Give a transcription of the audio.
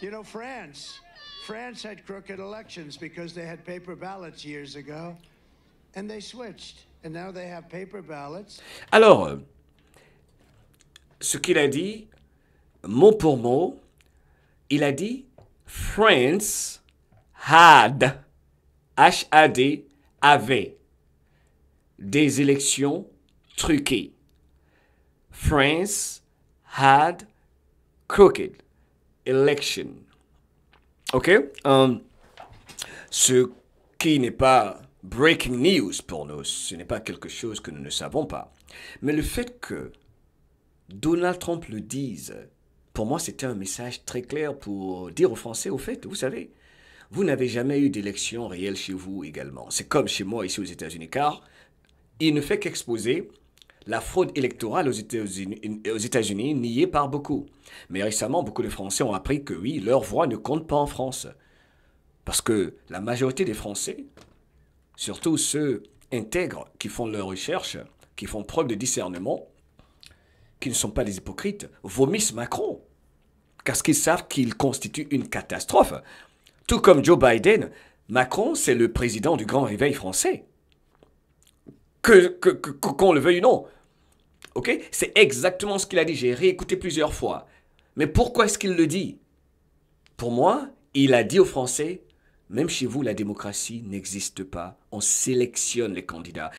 You know, France, France had crooked elections because they had paper ballots years ago, and they switched, and now they have paper ballots. Alors, euh, ce qu'il a dit, mot pour mot, il a dit France had, H-A-D, avait des élections truquées. France had crooked election. OK um, Ce qui n'est pas breaking news pour nous, ce n'est pas quelque chose que nous ne savons pas. Mais le fait que Donald Trump le dise, pour moi c'était un message très clair pour dire aux Français, au fait, vous savez, vous n'avez jamais eu d'élection réelle chez vous également. C'est comme chez moi ici aux États-Unis, car il ne fait qu'exposer la fraude électorale aux États-Unis niée par beaucoup. Mais récemment, beaucoup de Français ont appris que oui, leur voix ne compte pas en France. Parce que la majorité des Français, surtout ceux intègres qui font leurs recherches, qui font preuve de discernement, qui ne sont pas des hypocrites, vomissent Macron. Parce qu'ils savent qu'il constitue une catastrophe. Tout comme Joe Biden, Macron, c'est le président du grand réveil français. Que, qu'on le veuille ou non. C'est exactement ce qu'il a dit. J'ai réécouté plusieurs fois. Mais pourquoi est-ce qu'il le dit Pour moi, il a dit aux Français, même chez vous, la démocratie n'existe pas. On sélectionne les candidats.